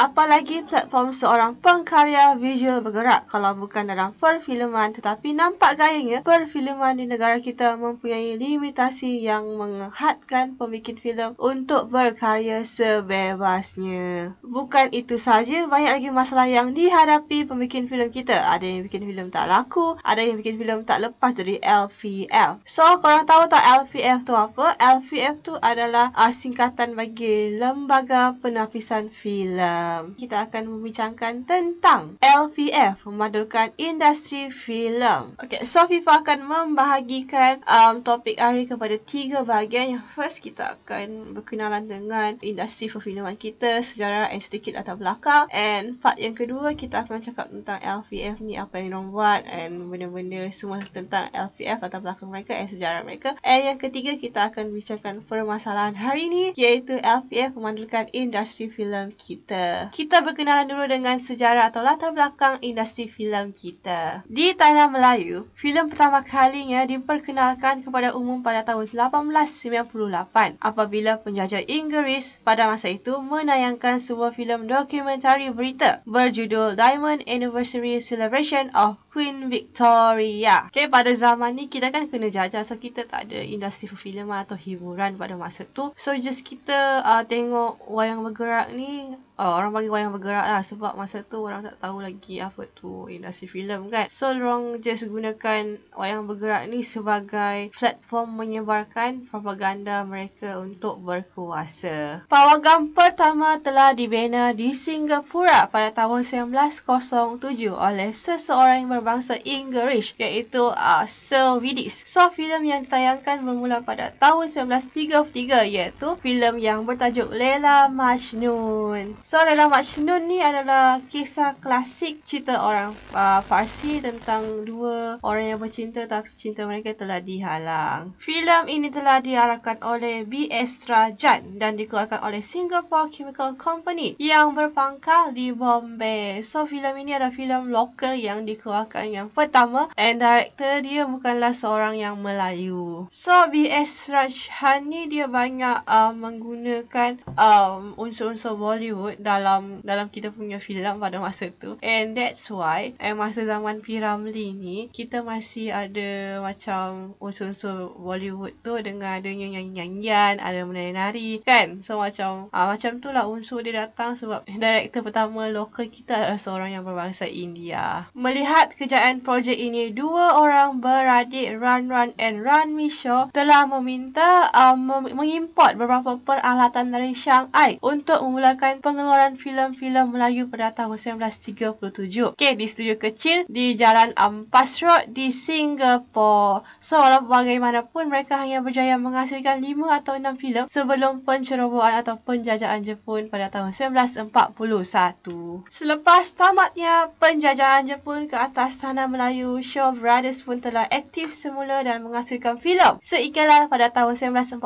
apalagi platform seorang pengkarya visual bergerak kalau bukan dalam perfilman tetapi nampak gayanya perfilman di negara kita mempunyai limitasi yang menghadkan pembikin filem untuk berkarya sebebasnya. Bukan itu sahaja banyak lagi masalah yang dihadapi pembikin filem kita. Ada yang bikin filem tak laku, ada yang bikin filem tak lepas dari LVF. So korang tahu tak LVF tu apa? LVF tu adalah ah, singkatan bagi Lembaga Penapisan Filem um, kita akan membincangkan tentang LVF memadukan industri filem. Okey, so FIFA akan membahagikan um, topik hari kepada tiga bahagian. Yang first kita akan berkenalan dengan industri perfilman kita, sejarah dan sedikit latar belakang. And part yang kedua kita akan cakap tentang LVF ni apa yang orang buat and benda-benda semua tentang LVF latar belakang mereka dan sejarah mereka. And yang ketiga kita akan bincangkan permasalahan hari ni, iaitu LVF memandulkan industri filem kita kita berkenalan dulu dengan sejarah atau latar belakang industri filem kita. Di tanah Melayu, filem pertama kalinya diperkenalkan kepada umum pada tahun 1898 apabila penjajah Inggeris pada masa itu menayangkan sebuah filem dokumentari berita berjudul Diamond Anniversary Celebration of Queen Victoria. Okay, pada zaman ni kita kan kena jajah so kita tak ada industri filem atau hiburan pada masa tu. So just kita uh, tengok wayang bergerak ni uh, orang panggil wayang bergerak lah sebab masa tu orang tak tahu lagi apa tu industri filem kan. So orang just gunakan wayang bergerak ni sebagai platform menyebarkan propaganda mereka untuk berkuasa. Pawagam pertama telah dibina di Singapura pada tahun 1907 oleh seseorang yang berbangsa Inggeris iaitu uh, Sir Vidis. So filem yang ditayangkan bermula pada tahun 1933 iaitu filem yang bertajuk Lela Majnun. So, adalah Majnun ni adalah kisah klasik cerita orang uh, Farsi tentang dua orang yang bercinta tapi cinta mereka telah dihalang. Filem ini telah diarahkan oleh B. Estra Jan dan dikeluarkan oleh Singapore Chemical Company yang berpangkal di Bombay. So, filem ini adalah filem lokal yang dikeluarkan yang pertama and director dia bukanlah seorang yang Melayu. So, B. Estra Jan ni dia banyak uh, menggunakan um, unsur-unsur Bollywood dalam dalam kita punya filem pada masa tu and that's why eh masa zaman P. Ramlee ni kita masih ada macam unsur-unsur Bollywood tu dengan ada nyanyian-nyanyian ada menari-nari kan so macam ah, macam tu lah unsur dia datang sebab director pertama lokal kita adalah seorang yang berbangsa India melihat kejayaan projek ini dua orang beradik Run Run and Run Misho telah meminta um, mengimport beberapa peralatan dari Shanghai untuk memulakan peng pengeluaran filem-filem Melayu pada tahun 1937. Okey, di studio kecil di Jalan Ampas Road di Singapore. So, walaupun bagaimanapun mereka hanya berjaya menghasilkan 5 atau 6 filem sebelum pencerobohan atau penjajahan Jepun pada tahun 1941. Selepas tamatnya penjajahan Jepun ke atas tanah Melayu, Shaw Brothers pun telah aktif semula dan menghasilkan filem. Seikalah pada tahun 1948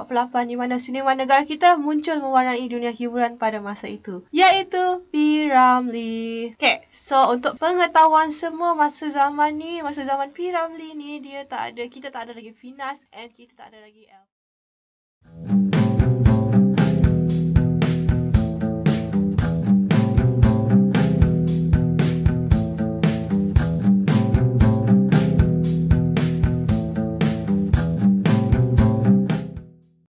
di mana sinema negara kita muncul mewarnai dunia hiburan pada masa itu iaitu P. Ramli. Okay, so untuk pengetahuan semua masa zaman ni, masa zaman P. Ramli ni dia tak ada, kita tak ada lagi Finas and kita tak ada lagi L. Hmm.